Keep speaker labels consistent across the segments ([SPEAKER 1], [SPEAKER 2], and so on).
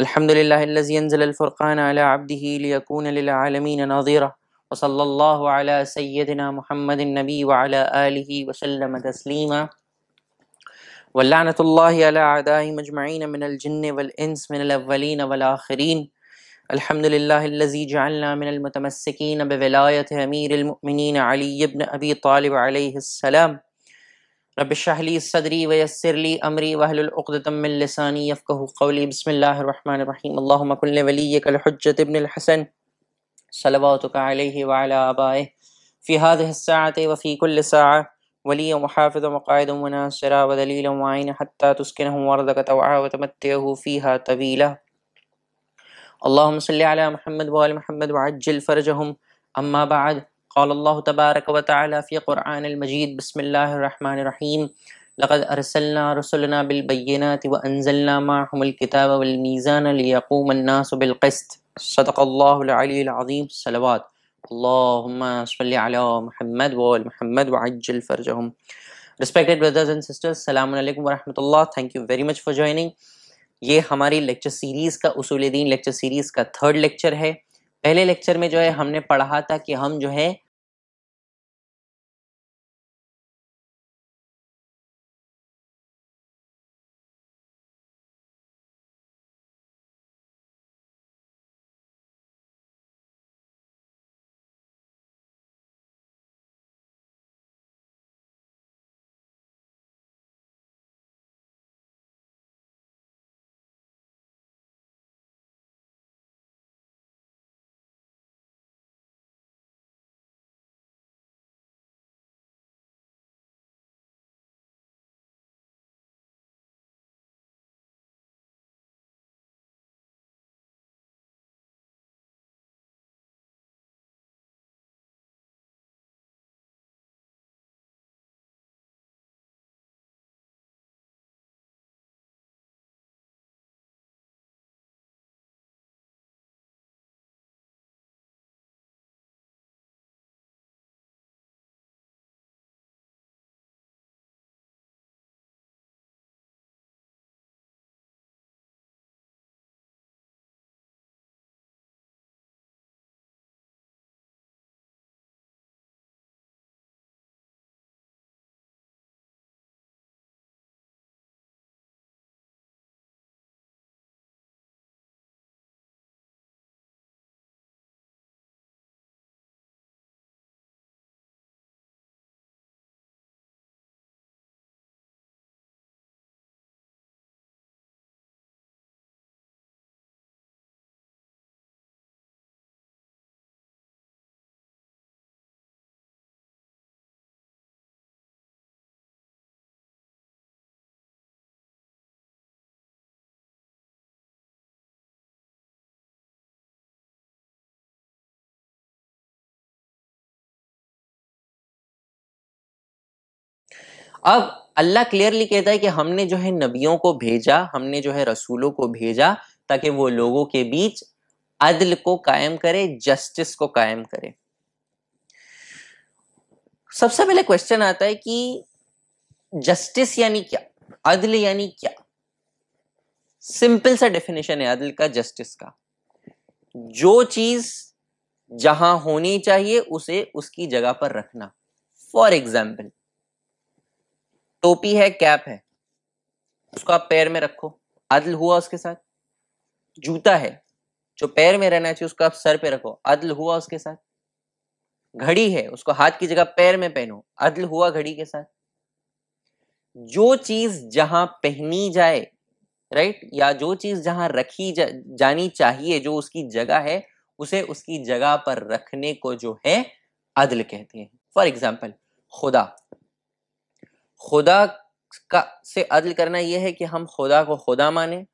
[SPEAKER 1] الحمد لله الذي ينزل الفرقان على عبده ليكون للعالمين نظيرا وصلى الله على سيدنا محمد النبي وعلى آله وسلم تسليما واللعنة الله على عداه مجمعين من الجن والإنس من الأولين والآخرين الحمد لله الذي جعلنا من المتمسكين بولاية أمير المؤمنين علي بن أبي طالب عليه السلام رب اشرح لي صدري ويسر لي امري واحلل عقدة من لساني يفقه قولي بسم الله الرحمن الرحيم اللهم كن لوليك الحجة ابن الحسن صلواتك عليه وعلى آبائه في هذه الساعة وفي كل ساعة وليا وحافظا وقائدا وناصرا ودليلا وعينا حتى تسكنه وردك طوعا وتمتعه فيها طويلا اللهم صل على محمد وآل محمد وعجل فرجهم أما بعد قال الله تبارك وتعالى في قرآن المجيد بسم الله الرحمن الرحيم لقد أرسلنا رسلنا بالبينات وأنزلنا معهم الكتاب والميزان ليقوم الناس بالقسط صدق الله العلي العظيم الصلوات اللهم صل على محمد وآل محمد وعجل فرجهم Respected brothers and sisters, السلام عليكم alaikum الله Thank you very much for joining. ये हमारी lecture series का उसूल दीन लेक्चर सीरीज़ का थर्ड लेक्चर है पहले लेक्चर में जो है हमने पढ़ा था कि हम जो है अब अल्लाह क्लियरली कहता है कि हमने जो है नबियों को भेजा हमने जो है रसूलों को भेजा ताकि वो लोगों के बीच अदल को कायम करे जस्टिस को कायम करे सबसे पहले क्वेश्चन आता है कि जस्टिस यानी क्या अदल यानी क्या सिंपल सा डेफिनेशन है अदल का जस्टिस का जो चीज जहां होनी चाहिए उसे उसकी जगह पर रखना फॉर एग्जाम्पल टोपी है कैप है उसको आप पैर में रखो अदल हुआ उसके साथ जूता है जो पैर में रहना चाहिए उसको आप सर पे रखो अदल हुआ उसके साथ घड़ी है उसको हाथ की जगह पैर में पहनो अदल हुआ घड़ी के साथ जो चीज जहां पहनी जाए राइट या जो चीज जहां रखी जा, जानी चाहिए जो उसकी जगह है उसे उसकी जगह पर रखने को जो है अदल कहते हैं फॉर एग्जाम्पल खुदा खुदा का से अदल करना यह है कि हम खुदा को खुदा माने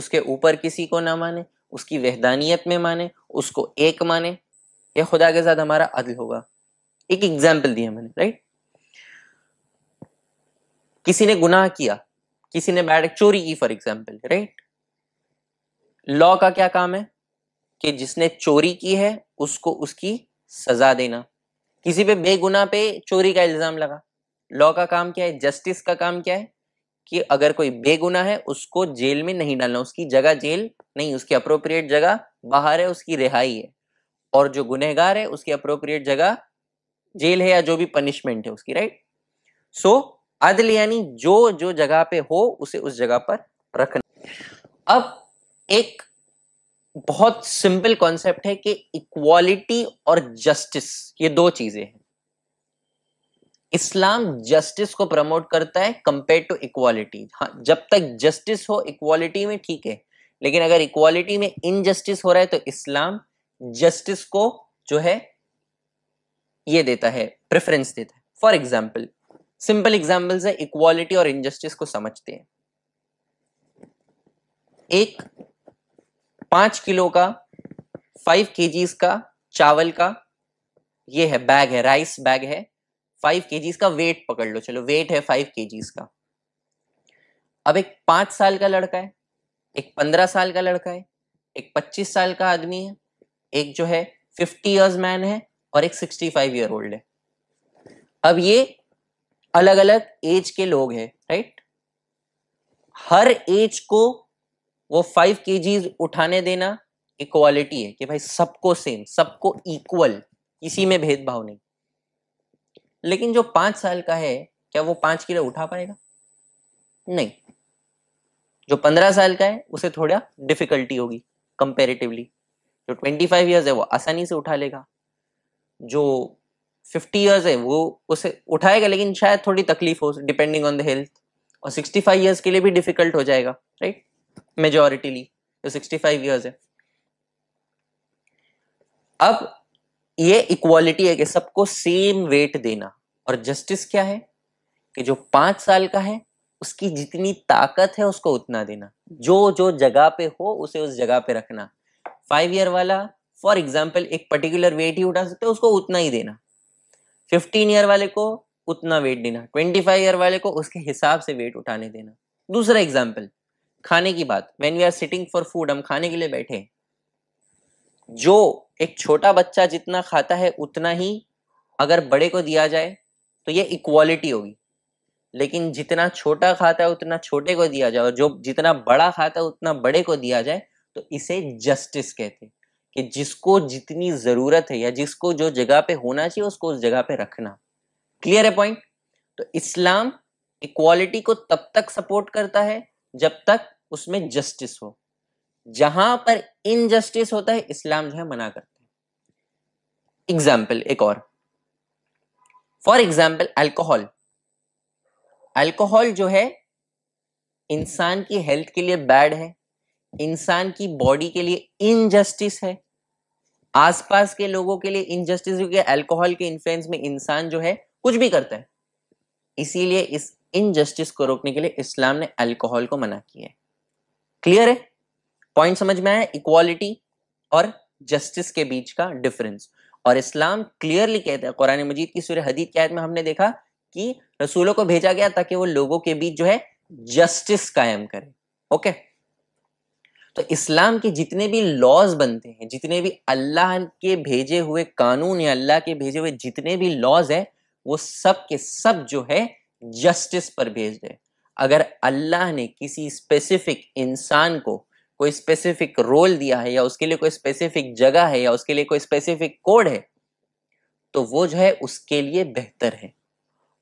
[SPEAKER 1] उसके ऊपर किसी को ना माने उसकी वहदानियत में माने उसको एक माने यह खुदा के साथ हमारा अदल होगा एक एग्जाम्पल दिया मैंने राइट किसी ने गुनाह किया किसी ने बैड चोरी की फॉर एग्जाम्पल राइट लॉ का क्या काम है कि जिसने चोरी की है उसको उसकी सजा देना किसी पे बेगुनाह पे चोरी का इल्जाम लगा लॉ का काम क्या है जस्टिस का काम क्या है कि अगर कोई बेगुना है उसको जेल में नहीं डालना उसकी जगह जेल नहीं उसकी अप्रोप्रिएट जगह बाहर है उसकी रिहाई है और जो गुनहगार है उसकी अप्रोप्रिएट जगह जेल है या जो भी पनिशमेंट है उसकी राइट सो अदल यानी जो जो जगह पे हो उसे उस जगह पर रखना अब एक बहुत सिंपल कॉन्सेप्ट है कि इक्वालिटी और जस्टिस ये दो चीजें हैं इस्लाम जस्टिस को प्रमोट करता है कंपेयर टू इक्वालिटी हाँ जब तक जस्टिस हो इक्वालिटी में ठीक है लेकिन अगर इक्वालिटी में इनजस्टिस हो रहा है तो इस्लाम जस्टिस को जो है ये देता है प्रेफरेंस देता है फॉर एग्जाम्पल सिंपल एग्जाम्पल है इक्वालिटी और इनजस्टिस को समझते हैं एक पांच किलो का फाइव के का चावल का ये है बैग है राइस बैग है फाइव के का वेट पकड़ लो चलो वेट है फाइव के का अब एक पांच साल का लड़का है एक पंद्रह साल का लड़का है एक पच्चीस साल का आदमी है एक जो है फिफ्टी ईयर्स मैन है और एक सिक्सटी फाइव ईयर ओल्ड है अब ये अलग अलग एज के लोग हैं राइट हर एज को वो फाइव के उठाने देना इक्वालिटी है कि भाई सबको सेम सबको इक्वल किसी में भेदभाव नहीं लेकिन जो पांच साल का है क्या वो पांच किलो उठा पाएगा नहीं जो पंद्रह साल का है उसे थोड़ा डिफिकल्टी होगी कंपेरेटिवली जो ट्वेंटी फाइव ईयर्स है वो आसानी से उठा लेगा जो फिफ्टी ईयर्स है वो उसे उठाएगा लेकिन शायद थोड़ी तकलीफ हो डिपेंडिंग ऑन द हेल्थ और सिक्सटी फाइव ईयर्स के लिए भी डिफिकल्ट हो जाएगा राइट मेजोरिटीली जो सिक्सटी फाइव ईयर्स है अब ये इक्वालिटी है कि सबको सेम वेट देना और जस्टिस क्या है कि जो पांच साल का है उसकी जितनी ताकत है उसको उतना देना जो जो जगह पे हो उसे उस जगह पे रखना फाइव ईयर वाला फॉर एग्जाम्पल एक पर्टिकुलर वेट ही उठा सकते हो उसको उतना ही देना फिफ्टीन ईयर वाले को उतना वेट देना ट्वेंटी फाइव ईयर वाले को उसके हिसाब से वेट उठाने देना दूसरा एग्जाम्पल खाने की बात when we are sitting for food हम खाने के लिए बैठे जो एक छोटा बच्चा जितना खाता है उतना ही अगर बड़े को दिया जाए तो ये इक्वालिटी होगी लेकिन जितना छोटा खाता है उतना छोटे को दिया जाए और जो जितना बड़ा खाता है उतना बड़े को दिया जाए तो इसे जस्टिस कहते हैं कि जिसको जितनी जरूरत है या जिसको जो जगह पे होना चाहिए उसको उस जगह पे रखना क्लियर है पॉइंट तो इस्लाम इक्वालिटी को तब तक सपोर्ट करता है जब तक उसमें जस्टिस हो जहां पर इनजस्टिस होता है इस्लाम जो है मना करता है एग्जाम्पल एक और फॉर एग्जाम्पल अल्कोहल अल्कोहल जो है इंसान की हेल्थ के लिए बैड है इंसान की बॉडी के लिए इनजस्टिस है आसपास के लोगों के लिए इनजस्टिस क्योंकि अल्कोहल के इन्फ्लुएंस में इंसान जो है कुछ भी करता है इसीलिए इस इनजस्टिस को रोकने के लिए इस्लाम ने अल्कोहल को मना किया है क्लियर है पॉइंट समझ में आया इक्वालिटी और जस्टिस के बीच का डिफरेंस और इस्लाम क्लियरली कहता है कुरान मजीद की सूर्य हदीत की आयत में हमने देखा कि रसूलों को भेजा गया ताकि वो लोगों के बीच जो है जस्टिस कायम करें ओके तो इस्लाम के जितने भी लॉज बनते हैं जितने भी अल्लाह के भेजे हुए कानून या अल्लाह के भेजे हुए जितने भी लॉज है वो सब के सब जो है जस्टिस पर भेज दे अगर अल्लाह ने किसी स्पेसिफिक इंसान को कोई स्पेसिफिक रोल दिया है या उसके लिए कोई स्पेसिफिक जगह है या उसके लिए कोई स्पेसिफिक कोड है तो वो जो है उसके लिए बेहतर है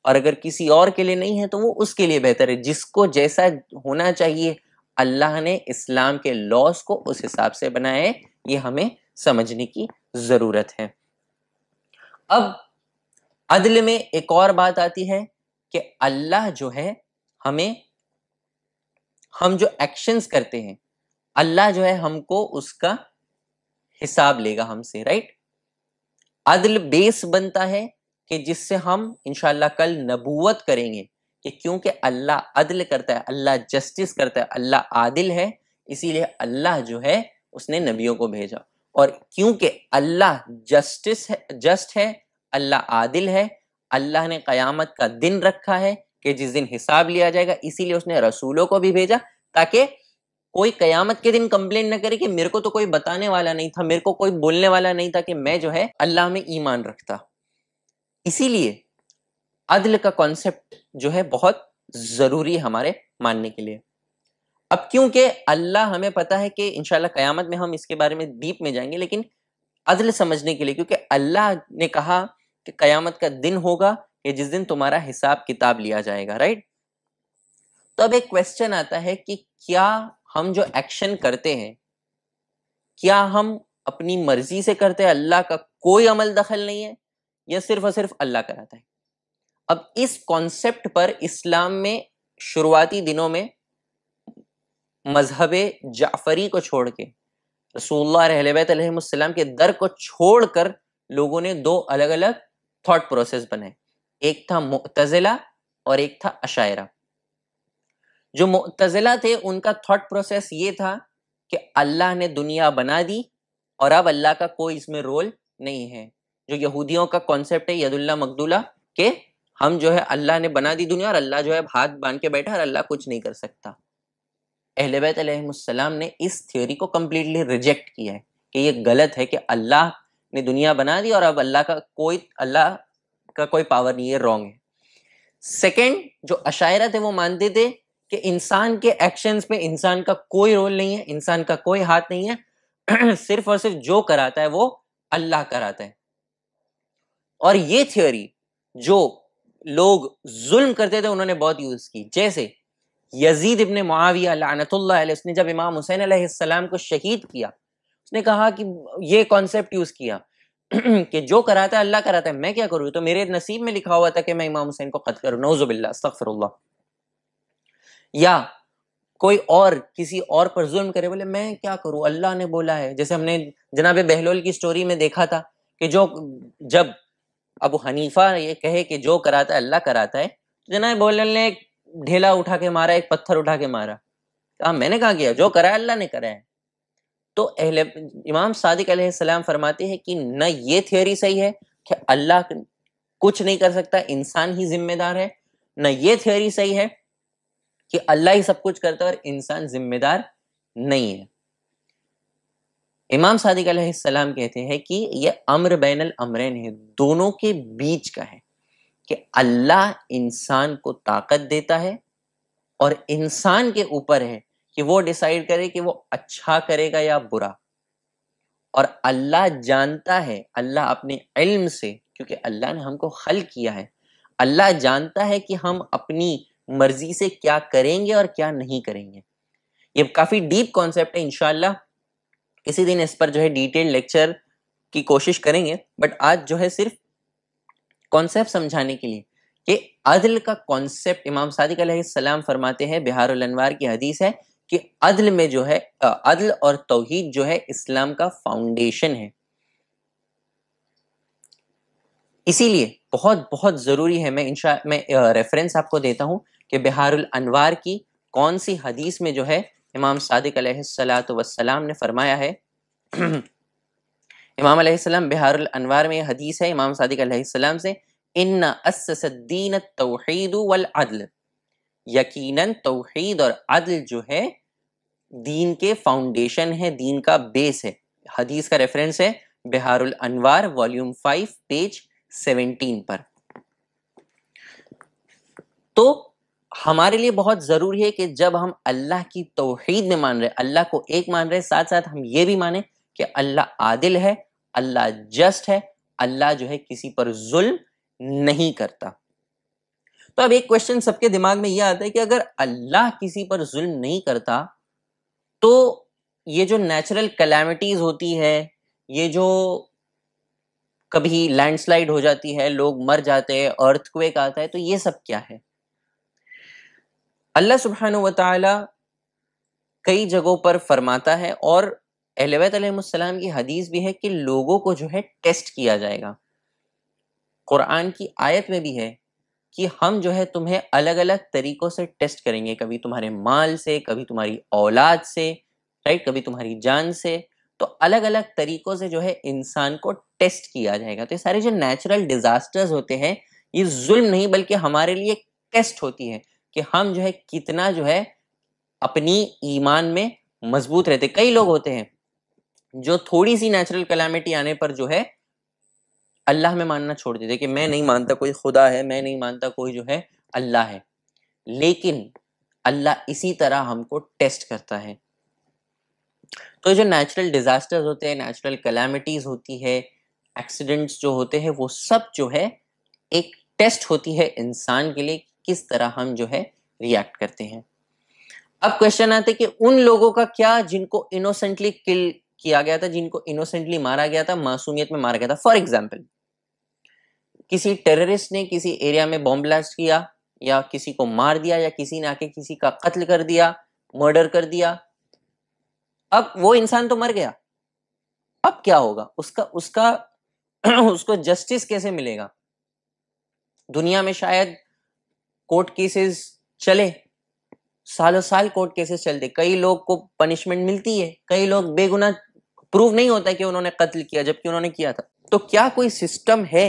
[SPEAKER 1] और अगर किसी और के लिए नहीं है तो वो उसके लिए बेहतर है जिसको जैसा होना चाहिए अल्लाह ने इस्लाम के लॉस को उस हिसाब से बनाया है ये हमें समझने की ज़रूरत है अब अदल में एक और बात आती है कि अल्लाह जो है हमें हम जो एक्शंस करते हैं अल्लाह जो है हमको उसका हिसाब लेगा हमसे राइट अदल बेस बनता है कि जिससे हम इनशाला कल नबूवत करेंगे कि क्योंकि अल्लाह अदल करता है अल्लाह जस्टिस करता है अल्लाह आदिल है इसीलिए अल्लाह जो है उसने नबियों को भेजा और क्योंकि अल्लाह जस्टिस है जस्ट है अल्लाह आदिल है अल्लाह ने कयामत का दिन रखा है कि जिस दिन हिसाब लिया जाएगा इसीलिए उसने रसूलों को भी भेजा ताकि कोई कयामत के दिन कंप्लेन न करे कि मेरे को तो कोई बताने वाला नहीं था मेरे को कोई बोलने वाला नहीं था कि मैं जो है अल्लाह में ईमान रखता इसीलिए अदल का कॉन्सेप्ट जो है बहुत ज़रूरी हमारे मानने के लिए अब क्योंकि अल्लाह हमें पता है कि इंशाल्लाह कयामत में हम इसके बारे में दीप में जाएंगे लेकिन अदल समझने के लिए क्योंकि अल्लाह ने कहा कि कयामत का दिन होगा कि जिस दिन तुम्हारा हिसाब किताब लिया जाएगा राइट तो अब एक क्वेश्चन आता है कि क्या हम जो एक्शन करते हैं क्या हम अपनी मर्जी से करते हैं अल्लाह का कोई अमल दखल नहीं है या सिर्फ और सिर्फ अल्लाह कराता है अब इस कॉन्सेप्ट पर इस्लाम में शुरुआती दिनों में मजहब जाफरी को छोड़ के रसूलुल्लाह के दर को छोड़कर लोगों ने दो अलग अलग थॉट प्रोसेस बनाए एक था मुतजिला और एक था अशायरा जो मुतजिला थे उनका थॉट प्रोसेस ये था कि अल्लाह ने दुनिया बना दी और अब अल्लाह का कोई इसमें रोल नहीं है जो यहूदियों का कॉन्सेप्ट है यदुल्ला मकदुल्ला के हम जो है अल्लाह ने बना दी दुनिया और अल्लाह जो है हाथ बांध के बैठा और अल्लाह कुछ नहीं कर सकता अहलबैतम ने इस थ्योरी को कम्प्लीटली रिजेक्ट किया है कि ये गलत है कि अल्लाह ने दुनिया बना दी और अब अल्लाह का कोई अल्लाह का कोई पावर नहीं है रॉन्ग है सेकेंड जो अशायरा थे वो मानते थे कि इंसान के एक्शंस पे इंसान का कोई रोल नहीं है इंसान का कोई हाथ नहीं है सिर्फ और सिर्फ जो कराता है वो अल्लाह कराता है और ये थ्योरी जो लोग जुल्म करते थे उन्होंने बहुत यूज की जैसे यजीद इबन मुआविया लानतुल्लाह उसने जब इमाम हुसैन सलाम को शहीद किया उसने कहा कि ये कॉन्सेप्ट यूज किया कि जो कराता है अल्लाह कराता है मैं क्या करूँ तो मेरे नसीब में लिखा हुआ था कि मैं इमाम हुसैन को कत करूँ नौजुबिल्ला या कोई और किसी और पर जुल्म करे बोले मैं क्या करूं अल्लाह ने बोला है जैसे हमने जनाब बहलोल की स्टोरी में देखा था कि जो जब अब हनीफा ये कहे कि जो कराता है अल्लाह कराता है तो जनाब बहलोल ने एक ढेला उठा के मारा एक पत्थर उठा के मारा कहा मैंने कहा किया जो कराया अल्लाह ने कराया तो अहले इमाम सादिक सलाम फरमाते हैं कि न ये थियोरी सही है कि अल्लाह कुछ नहीं कर सकता इंसान ही जिम्मेदार है न ये थियोरी सही है कि अल्लाह ही सब कुछ करता है और इंसान जिम्मेदार नहीं है इमाम सादिक सलाम कहते हैं कि यह अम्र बैन अमरैन है दोनों के बीच का है कि अल्लाह इंसान को ताकत देता है और इंसान के ऊपर है कि वो डिसाइड करे कि वो अच्छा करेगा या बुरा और अल्लाह जानता है अल्लाह अपने इल्म से क्योंकि अल्लाह ने हमको हल किया है अल्लाह जानता है कि हम अपनी मर्जी से क्या करेंगे और क्या नहीं करेंगे ये काफी डीप कॉन्सेप्ट है इनशाला किसी दिन इस पर जो है डिटेल लेक्चर की कोशिश करेंगे बट आज जो है सिर्फ कॉन्सेप्ट समझाने के लिए कि अदल का कॉन्सेप्ट इमाम सादिक सलाम फरमाते हैं बिहार अनवार की हदीस है कि अदल में जो है अदल और तोहहीद जो है इस्लाम का फाउंडेशन है इसीलिए बहुत बहुत ज़रूरी है मैं इंशा मैं रेफरेंस आपको देता हूं कि बिहारुल अनवार की कौन सी हदीस में जो है इमाम सादिक सलात वसलाम ने फरमाया है इमाम सलाम बिहारुल अनवार में हदीस है इमाम सादिक सलाम से इन असद्दीन तोहैद वल अदल यकीनन तोहद और अदल जो है दीन के फाउंडेशन है दीन का बेस है हदीस का रेफरेंस है बिहारुल अनवार वॉल्यूम फाइव पेज सेवनटीन पर तो हमारे लिए बहुत ज़रूरी है कि जब हम अल्लाह की तोहहीद में मान रहे अल्लाह को एक मान रहे साथ साथ हम ये भी माने कि अल्लाह आदिल है अल्लाह जस्ट है अल्लाह जो है किसी पर जुल्म नहीं करता तो अब एक क्वेश्चन सबके दिमाग में ये आता है कि अगर अल्लाह किसी पर जुल्म नहीं करता तो ये जो नेचुरल कलेमिटीज़ होती है ये जो कभी लैंडस्लाइड हो जाती है लोग मर जाते हैं अर्थक्वेक आता है तो ये सब क्या है अल्लाह सुबहान कई जगहों पर फरमाता है और अहलबैतम की हदीस भी है कि लोगों को जो है टेस्ट किया जाएगा कुरान की आयत में भी है कि हम जो है तुम्हें अलग अलग तरीक़ों से टेस्ट करेंगे कभी तुम्हारे माल से कभी तुम्हारी औलाद से राइट कभी तुम्हारी जान से तो अलग अलग तरीक़ों से जो है इंसान को टेस्ट किया जाएगा तो ये सारे जो नेचुरल डिज़ास्टर्स होते हैं ये जुल्म नहीं बल्कि हमारे लिए टेस्ट होती है कि हम जो है कितना जो है अपनी ईमान में मजबूत रहते कई लोग होते हैं जो थोड़ी सी नेचुरल कलामिटी आने पर जो है अल्लाह में मानना छोड़ देते कि मैं नहीं मानता कोई खुदा है मैं नहीं मानता कोई जो है अल्लाह है लेकिन अल्लाह इसी तरह हमको टेस्ट करता है तो जो नेचुरल डिजास्टर्स होते हैं नेचुरल कलामिटीज होती है एक्सीडेंट्स जो होते हैं वो सब जो है एक टेस्ट होती है इंसान के लिए किस तरह हम जो है रिएक्ट करते हैं अब क्वेश्चन आते कि उन लोगों का क्या जिनको इनोसेंटली किल किया गया था जिनको इनोसेंटली मारा गया था मासूमियत में मारा गया था फॉर एग्जाम्पल किसी टेररिस्ट ने किसी एरिया में बॉम्ब ब्लास्ट किया या किसी को मार दिया या किसी ने आके किसी का कत्ल कर दिया मर्डर कर दिया अब वो इंसान तो मर गया अब क्या होगा उसका उसका उसको जस्टिस कैसे मिलेगा दुनिया में शायद कोर्ट केसेस चले सालों साल कोर्ट केसेस चलते कई लोग को पनिशमेंट मिलती है कई लोग बेगुना प्रूव नहीं होता कि उन्होंने कत्ल किया जबकि उन्होंने किया था तो क्या कोई सिस्टम है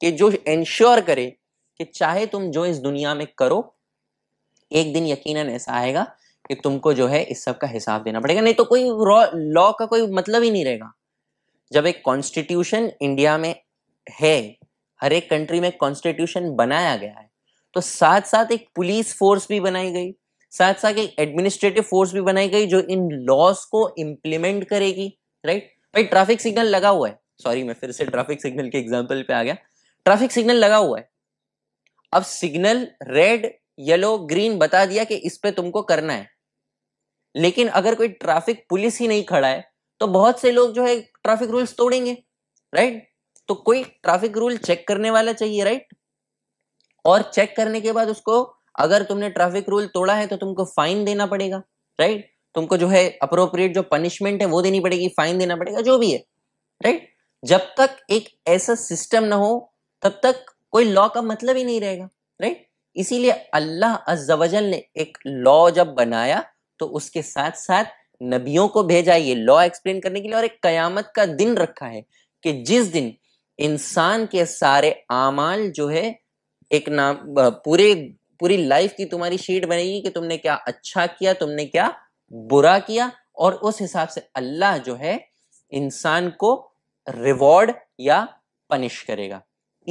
[SPEAKER 1] कि जो इंश्योर करे कि चाहे तुम जो इस दुनिया में करो एक दिन यकीनन ऐसा आएगा कि तुमको जो है इस सब का हिसाब देना पड़ेगा नहीं तो कोई लॉ का कोई मतलब ही नहीं रहेगा जब एक कॉन्स्टिट्यूशन इंडिया में है हर एक कंट्री में कॉन्स्टिट्यूशन बनाया गया है तो साथ साथ एक पुलिस फोर्स भी बनाई गई साथ साथ एक एडमिनिस्ट्रेटिव फोर्स भी बनाई गई जो इन लॉस को इम्प्लीमेंट करेगी राइट भाई ट्रैफिक सिग्नल लगा हुआ है सॉरी मैं फिर से ट्रैफिक सिग्नल के एग्जाम्पल पे आ गया ट्रैफिक सिग्नल लगा हुआ है अब सिग्नल रेड येलो ग्रीन बता दिया कि इस पे तुमको करना है लेकिन अगर कोई ट्रैफिक पुलिस ही नहीं खड़ा है तो बहुत से लोग जो है ट्रैफिक रूल्स तोड़ेंगे राइट तो कोई ट्रैफिक रूल चेक करने वाला चाहिए राइट और चेक करने के बाद उसको अगर तुमने ट्रैफिक रूल तोड़ा है तो तुमको फाइन देना पड़ेगा राइट तुमको जो है अप्रोप्रिएट जो पनिशमेंट है वो देनी पड़ेगी फाइन देना पड़ेगा जो भी है राइट जब तक एक ऐसा सिस्टम ना हो तब तक कोई लॉ का मतलब ही नहीं रहेगा राइट इसीलिए अल्लाह अज्जावजल ने एक लॉ जब बनाया तो उसके साथ साथ नबियों को भेजा ये लॉ एक्सप्लेन करने के लिए और एक कयामत का दिन रखा है कि जिस दिन इंसान के सारे आमाल जो है एक नाम पूरे पूरी लाइफ की तुम्हारी शीट बनेगी कि तुमने क्या अच्छा किया तुमने क्या बुरा किया और उस हिसाब से अल्लाह जो है इंसान को रिवॉर्ड या पनिश करेगा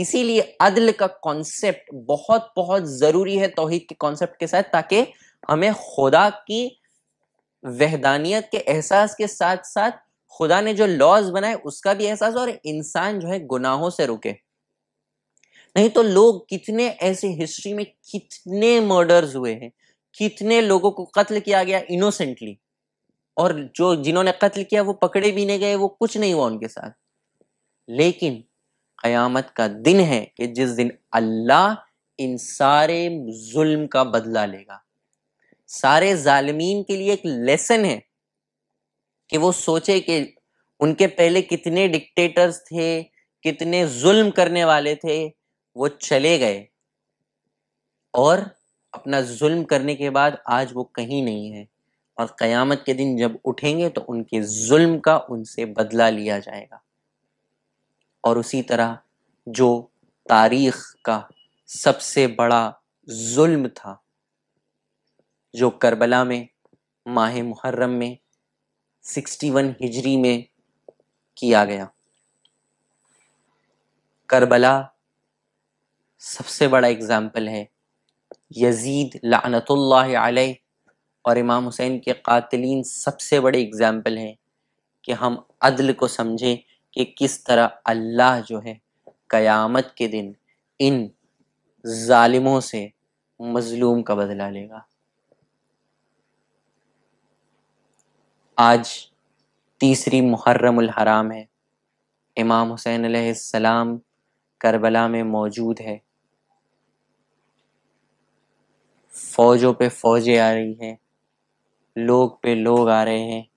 [SPEAKER 1] इसीलिए अदल का कॉन्सेप्ट बहुत बहुत जरूरी है तोहिद के कॉन्सेप्ट के साथ ताकि हमें खुदा की वहदानियत के एहसास के साथ साथ खुदा ने जो लॉज बनाए उसका भी एहसास और इंसान जो है गुनाहों से रुके नहीं तो लोग कितने ऐसे हिस्ट्री में कितने मर्डर्स हुए हैं कितने लोगों को कत्ल किया गया इनोसेंटली और जो जिन्होंने कत्ल किया वो पकड़े भी नहीं गए वो कुछ नहीं हुआ उनके साथ लेकिन कयामत का दिन है कि जिस दिन अल्लाह इन सारे जुल्म का बदला लेगा सारे जालमीन के लिए एक लेसन है कि वो सोचे कि उनके पहले कितने डिक्टेटर्स थे कितने जुल्म करने वाले थे वो चले गए और अपना जुल्म करने के बाद आज वो कहीं नहीं है और क़यामत के दिन जब उठेंगे तो उनके जुल्म का उनसे बदला लिया जाएगा और उसी तरह जो तारीख का सबसे बड़ा जुल्म था जो करबला में माह मुहर्रम में 61 हिजरी में किया गया करबला सबसे बड़ा एग्ज़ाम्पल है यजीद लानतल्ल और इमाम हुसैन के कातलीन सबसे बड़े एग्ज़ाम्पल हैं कि हम अदल को समझें कि किस तरह अल्लाह जो है क़यामत के दिन इन ालिमों से मज़लूम का बदला लेगा आज तीसरी मुहर्रम हराम है इमाम हुसैन सलाम करबला में मौजूद है फौजों पे फौजें आ रही हैं लोग पे लोग आ रहे हैं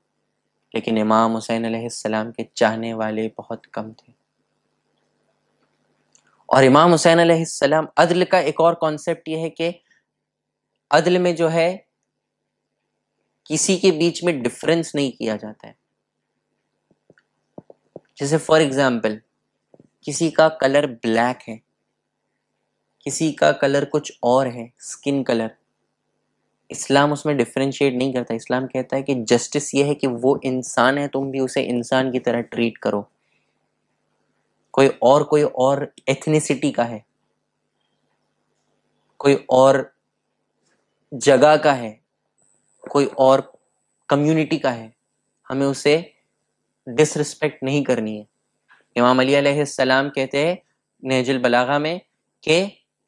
[SPEAKER 1] लेकिन इमाम हुसैन सलाम के चाहने वाले बहुत कम थे और इमाम हुसैन सलाम अदल का एक और कॉन्सेप्ट यह है कि अदल में जो है किसी के बीच में डिफरेंस नहीं किया जाता है जैसे फॉर एग्जाम्पल किसी का कलर ब्लैक है किसी का कलर कुछ और है स्किन कलर इस्लाम उसमें डिफ्रेंशिएट नहीं करता इस्लाम कहता है कि जस्टिस ये है कि वो इंसान है तुम भी उसे इंसान की तरह ट्रीट करो कोई और कोई और एथनिसिटी का है कोई और जगह का है कोई और कम्युनिटी का है हमें उसे डिसरिस्पेक्ट नहीं करनी है इमाम अली सलाम कहते हैं नहजुल बलागा में कि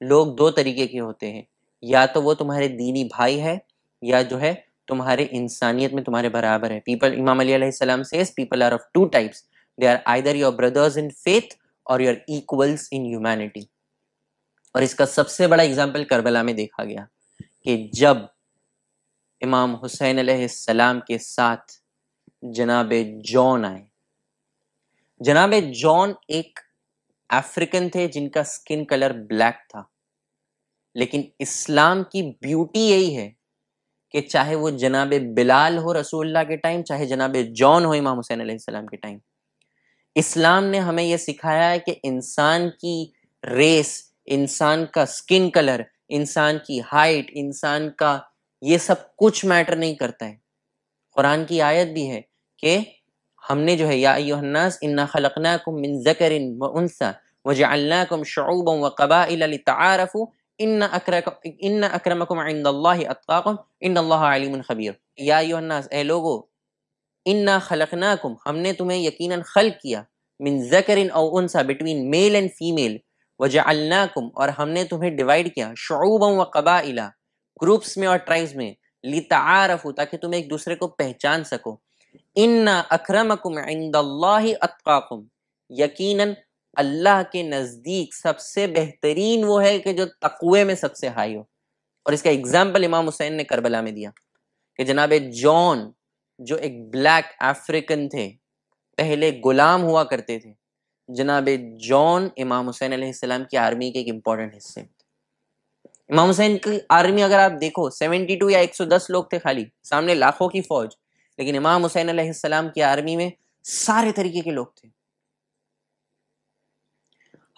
[SPEAKER 1] लोग दो तरीके के होते हैं या तो वो तुम्हारे दीनी भाई है या जो है तुम्हारे इंसानियत में तुम्हारे बराबर है पीपल इमाम अलीम people are of two types they are either your brothers in faith और योर इक्वल्स इन ह्यूमैनिटी और इसका सबसे बड़ा एग्जाम्पल करबला में देखा गया कि जब इमाम हुसैन सलाम के साथ जनाब जॉन आए जनाब जॉन एक अफ्रीकन थे जिनका स्किन कलर ब्लैक था लेकिन इस्लाम की ब्यूटी यही है कि चाहे वो जनाब बिलाल हो रसूल के टाइम चाहे जनाब जॉन हो इमाम हुसैन सलाम के टाइम इस्लाम ने हमें यह सिखाया है कि इंसान की रेस इंसान का स्किन कलर इंसान की हाइट इंसान का ये सब कुछ मैटर नहीं करता है कुरान की आयत भी है कि हमने जो है या यान्नास इन्ना खलकनाकुम मिन ज़करिन व वनसा व जअलनाकुम शुउबन व कबाइल इन्ना अकरमकुम इंदल्लाहि अत्ताकुम इन अलीमुन खबीर या योन्नास ए लोगो इन्ना खलकनाकुम हमने तुम्हें यकीनन खल्क किया मिन जकरिन और उनसा बिटवीन मेल एंड फीमेल व जअलनाकुम और हमने तुम्हें डिवाइड किया शुउबन व कबाइला ग्रुप्स में और ट्राइब्स में लितारफ़ू ताकि तुम एक दूसरे को पहचान सको अतकाकुम यकीनन अल्लाह के नज़दीक सबसे बेहतरीन वो है कि जो तकवे में सबसे हाई हो और इसका एग्जाम्पल इमाम हुसैन ने करबला में दिया कि जनाब जॉन जो एक ब्लैक अफ्रीकन थे पहले गुलाम हुआ करते थे जनाब जॉन इमाम हुसैन सलाम की आर्मी के एक इम्पॉर्टेंट हिस्से इमाम हुसैन की आर्मी अगर आप देखो 72 या 110 लोग थे खाली सामने लाखों की फौज लेकिन इमाम हुसैन अलैहिस्सलाम की आर्मी में सारे तरीके के लोग थे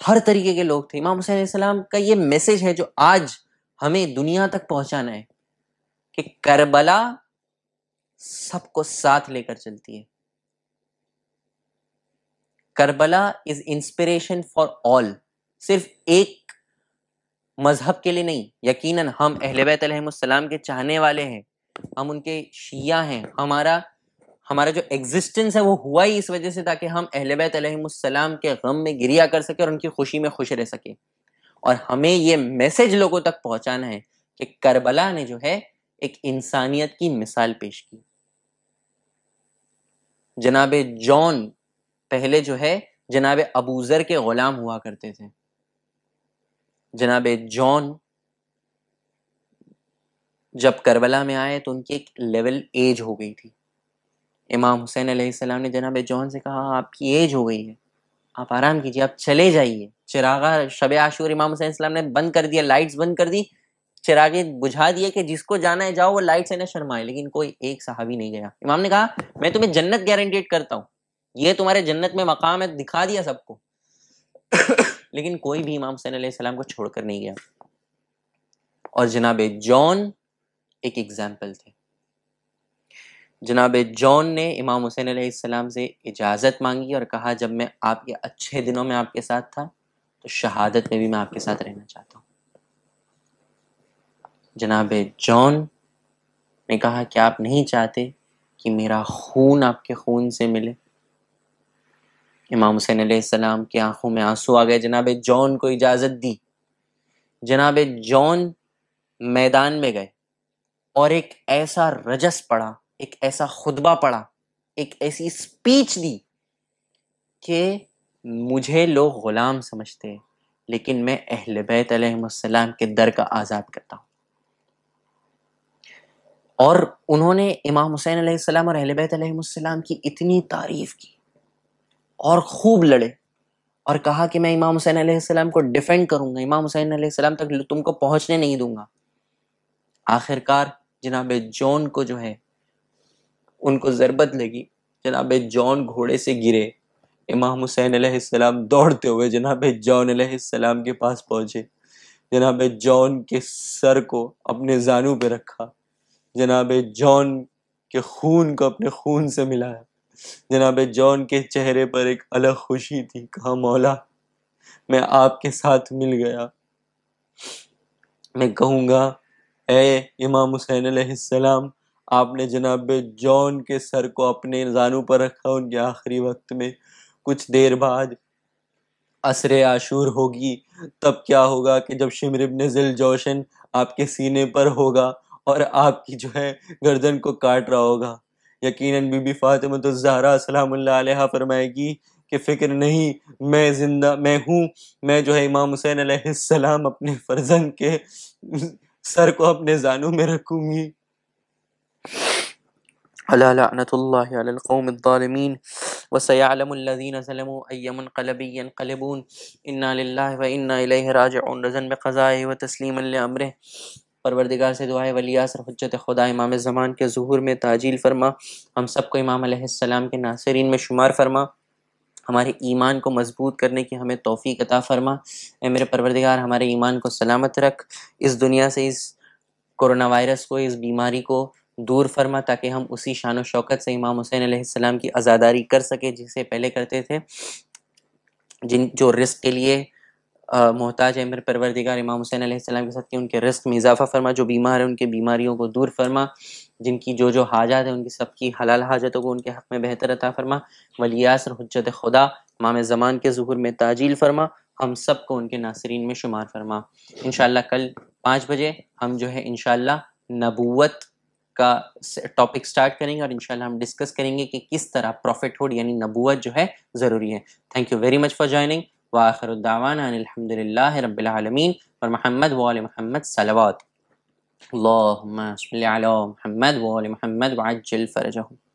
[SPEAKER 1] हर तरीके के लोग थे इमाम हुसैन सलाम का ये मैसेज है जो आज हमें दुनिया तक पहुंचाना है कि करबला सबको साथ लेकर चलती है Karbala is inspiration for all सिर्फ एक मजहब के लिए नहीं यकीनन हम अहल बैतम के चाहने वाले हैं हम उनके शिया हैं हमारा हमारा जो एग्जिस्टेंस है वो हुआ ही इस वजह से ताकि हम बैतम के गम में गिरिया कर सके और उनकी खुशी में खुश रह सके और हमें ये मैसेज लोगों तक पहुंचाना है कि करबला ने जो है एक इंसानियत की मिसाल पेश की जनाब जॉन पहले जो है जनाब अबूजर के गुलाम हुआ करते थे जनाब जॉन जब करबला में आए तो उनकी एक लेवल एज हो गई थी इमाम हुसैन सलाम ने जनाब जॉन से कहा आपकी एज हो गई है आप आराम कीजिए आप चले जाइए चिरागा शब आशूर इमाम हुसैन सलाम ने बंद कर दिया लाइट्स बंद कर दी चिरागे बुझा दिए कि जिसको जाना है जाओ वो लाइट से ना शर्माए लेकिन कोई एक सहावी नहीं गया इमाम ने कहा मैं तुम्हें जन्नत गारंटेड करता हूँ ये तुम्हारे जन्नत में मकाम है दिखा दिया सबको लेकिन कोई भी इमाम हुसैन सलाम को छोड़कर नहीं गया और जनाब जॉन एक एग्ज़ाम्पल थे जनाब जॉन ने इमाम हुसैन सलाम से इजाज़त मांगी और कहा जब मैं आपके अच्छे दिनों में आपके साथ था तो शहादत में भी मैं आपके साथ रहना चाहता हूँ जनाब जॉन ने कहा कि आप नहीं चाहते कि मेरा खून आपके खून से मिले इमाम हुसैन सलाम की आंखों में आंसू आ गए जनाब जॉन को इजाज़त दी जनाब जॉन मैदान में गए और एक ऐसा रजस पढ़ा एक ऐसा खुतबा पढ़ा एक ऐसी स्पीच दी कि मुझे लोग ग़ुलाम समझते हैं लेकिन मैं अहल बैत अलैहिस्सलाम के दर का आज़ाद करता हूँ और उन्होंने इमाम हुसैन अलैहिस्सलाम और अहल बैत अलैहिस्सलाम की इतनी तारीफ़ की और खूब लड़े और कहा कि मैं इमाम हुसैन अलैहिस्सलाम को डिफेंड करूंगा इमाम हुसैन अलैहिस्सलाम तक तुमको पहुंचने नहीं दूंगा आखिरकार जनाब जॉन को जो है उनको ज़रबत लगी जनाब जॉन घोड़े से गिरे इमाम हुसैन सलाम दौड़ते हुए जनाब जॉन सलाम के पास पहुँचे जनाब जॉन के सर को अपने जानू पे रखा जनाब जॉन के खून को अपने खून से मिलाया जनाब जॉन के चेहरे पर एक अलग खुशी थी कहा मौला मैं आपके साथ मिल गया मैं कहूँगा ए इमाम हुसैन आसलम आपने जनाब जॉन के सर को अपने जानू पर रखा उनके आखिरी वक्त में कुछ देर बाद असर आशूर होगी तब क्या होगा कि जब शिमर इबन जिल जोशन आपके सीने पर होगा और आपकी जो है गर्दन को काट रहा होगा यकीनन बीबी फातिमा तो जहरा फरमाएगी कि फ़िक्र नहीं मैं ज़िंदा मैं हूँ मैं जो है इमाम हुसैन आसलम अपने फर्जन के सर को अपने जानू में रखूंगी अला लعنة الله على القوم الظالمين وسيعلم الذين ظلموا أي منقلب ينقلبون إنا لله وإنا إليه راجعون رزن بقضائه وتسليما لأمره परवरदिगार से दुआ है वली आसर हजत खुदा इमाम ज़मान के जहूर में ताजील फरमा हम सबको इमाम सलाम के नासरीन में शुमार फरमा हमारे ईमान को मजबूत करने की हमें तोफ़ी अता फरमा ए मेरे परवरदिगार हमारे ईमान को सलामत रख इस दुनिया से इस कोरोना वायरस को इस बीमारी को दूर फरमा ताकि हम उसी शान शौकत से इमाम हुसैन आसमाम की आज़ादारी कर सकें जिसे पहले करते थे जिन जो रिस्क के लिए मोहताज है मेरे परवरदिगार इमाम हुसैन आसमाम के साथ कि उनके रस्क में इजाफा फरमा जो बीमार है उनके बीमारियों को दूर फरमा जिनकी जो जो हाजत है उनकी सबकी हलाल हाजतों को उनके हक में बेहतर अता फरमा वलियासर हजत खुदा माम ज़मान के जहूर में ताजील फरमा हम सब को उनके नासरीन में शुमार फरमा इन कल पाँच बजे हम जो है इन नबूत का टॉपिक स्टार्ट करेंगे और इनशाला हम डिस्कस करेंगे कि किस तरह प्रॉफिटहुड यानी नबूत जो है ज़रूरी है thank you very much for joining واخر دعوانا ان الحمد لله رب العالمين ومحمد وال محمد صلوات اللهم صل على محمد وال محمد وعجل فرجهم